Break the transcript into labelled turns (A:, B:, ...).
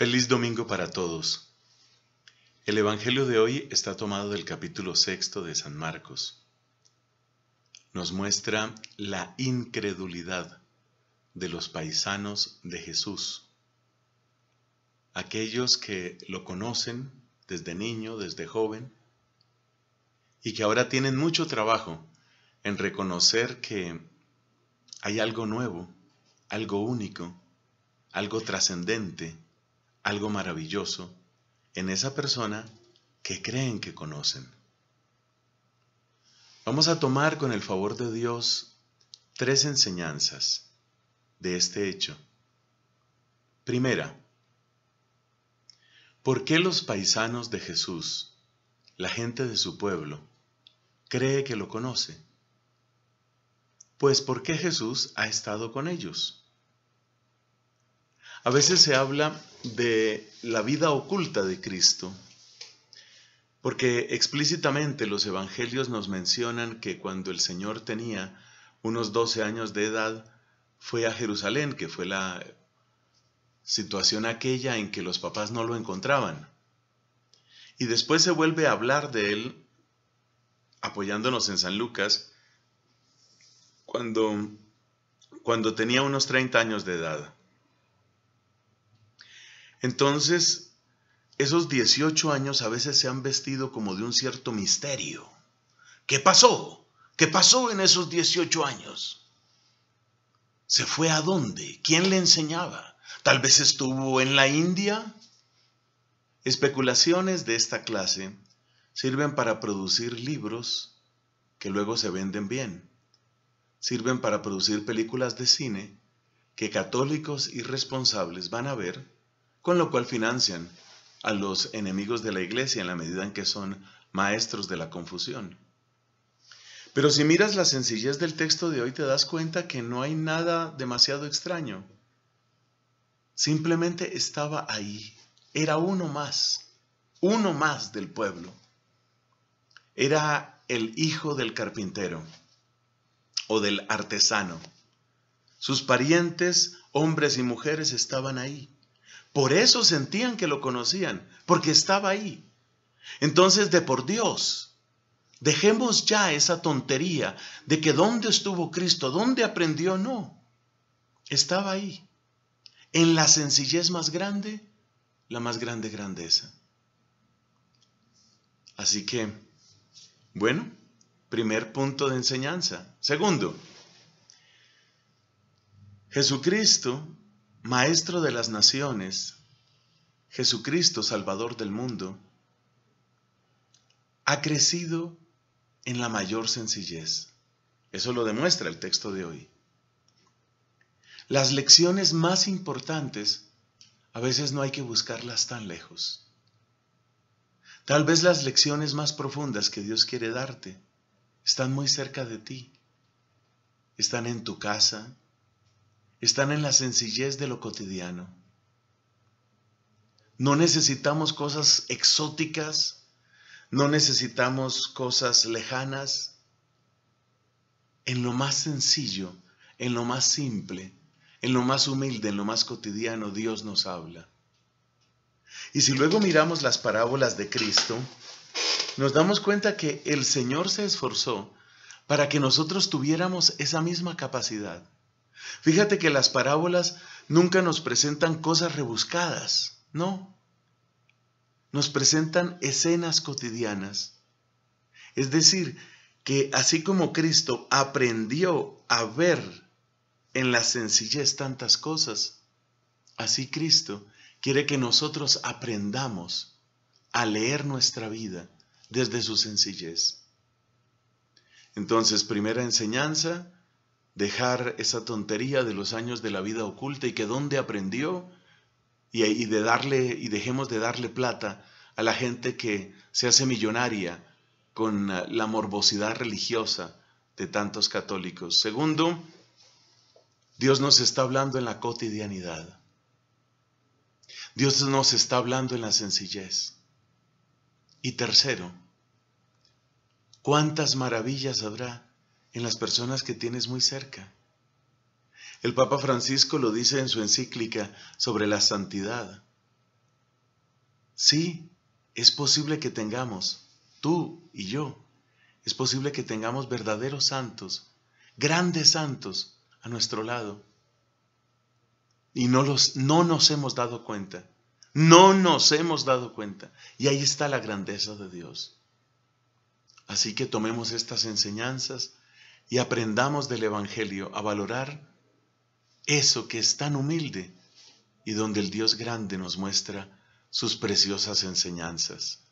A: Feliz domingo para todos. El Evangelio de hoy está tomado del capítulo sexto de San Marcos. Nos muestra la incredulidad de los paisanos de Jesús. Aquellos que lo conocen desde niño, desde joven, y que ahora tienen mucho trabajo en reconocer que hay algo nuevo, algo único, algo trascendente algo maravilloso en esa persona que creen que conocen. Vamos a tomar con el favor de Dios tres enseñanzas de este hecho. Primera, ¿por qué los paisanos de Jesús, la gente de su pueblo, cree que lo conoce? Pues porque Jesús ha estado con ellos. A veces se habla de la vida oculta de Cristo, porque explícitamente los evangelios nos mencionan que cuando el Señor tenía unos 12 años de edad, fue a Jerusalén, que fue la situación aquella en que los papás no lo encontraban. Y después se vuelve a hablar de él, apoyándonos en San Lucas, cuando, cuando tenía unos 30 años de edad. Entonces, esos 18 años a veces se han vestido como de un cierto misterio. ¿Qué pasó? ¿Qué pasó en esos 18 años? ¿Se fue a dónde? ¿Quién le enseñaba? Tal vez estuvo en la India. Especulaciones de esta clase sirven para producir libros que luego se venden bien. Sirven para producir películas de cine que católicos irresponsables van a ver con lo cual financian a los enemigos de la iglesia en la medida en que son maestros de la confusión. Pero si miras la sencillez del texto de hoy te das cuenta que no hay nada demasiado extraño. Simplemente estaba ahí. Era uno más, uno más del pueblo. Era el hijo del carpintero o del artesano. Sus parientes, hombres y mujeres, estaban ahí. Por eso sentían que lo conocían, porque estaba ahí. Entonces, de por Dios, dejemos ya esa tontería de que dónde estuvo Cristo, dónde aprendió, no. Estaba ahí. En la sencillez más grande, la más grande grandeza. Así que, bueno, primer punto de enseñanza. Segundo, Jesucristo Maestro de las Naciones, Jesucristo Salvador del mundo, ha crecido en la mayor sencillez. Eso lo demuestra el texto de hoy. Las lecciones más importantes a veces no hay que buscarlas tan lejos. Tal vez las lecciones más profundas que Dios quiere darte están muy cerca de ti. Están en tu casa, están en la sencillez de lo cotidiano. No necesitamos cosas exóticas, no necesitamos cosas lejanas. En lo más sencillo, en lo más simple, en lo más humilde, en lo más cotidiano, Dios nos habla. Y si luego miramos las parábolas de Cristo, nos damos cuenta que el Señor se esforzó para que nosotros tuviéramos esa misma capacidad. Fíjate que las parábolas nunca nos presentan cosas rebuscadas, no. Nos presentan escenas cotidianas. Es decir, que así como Cristo aprendió a ver en la sencillez tantas cosas, así Cristo quiere que nosotros aprendamos a leer nuestra vida desde su sencillez. Entonces, primera enseñanza, dejar esa tontería de los años de la vida oculta y que dónde aprendió y, de darle y dejemos de darle plata a la gente que se hace millonaria con eh, la morbosidad religiosa de tantos católicos. Segundo, Dios nos está hablando en la cotidianidad. Dios nos está hablando en la sencillez. Y tercero, ¿cuántas maravillas habrá en las personas que tienes muy cerca. El Papa Francisco lo dice en su encíclica sobre la santidad. Sí, es posible que tengamos, tú y yo, es posible que tengamos verdaderos santos, grandes santos a nuestro lado. Y no, los, no nos hemos dado cuenta, no nos hemos dado cuenta. Y ahí está la grandeza de Dios. Así que tomemos estas enseñanzas y aprendamos del Evangelio a valorar eso que es tan humilde y donde el Dios grande nos muestra sus preciosas enseñanzas.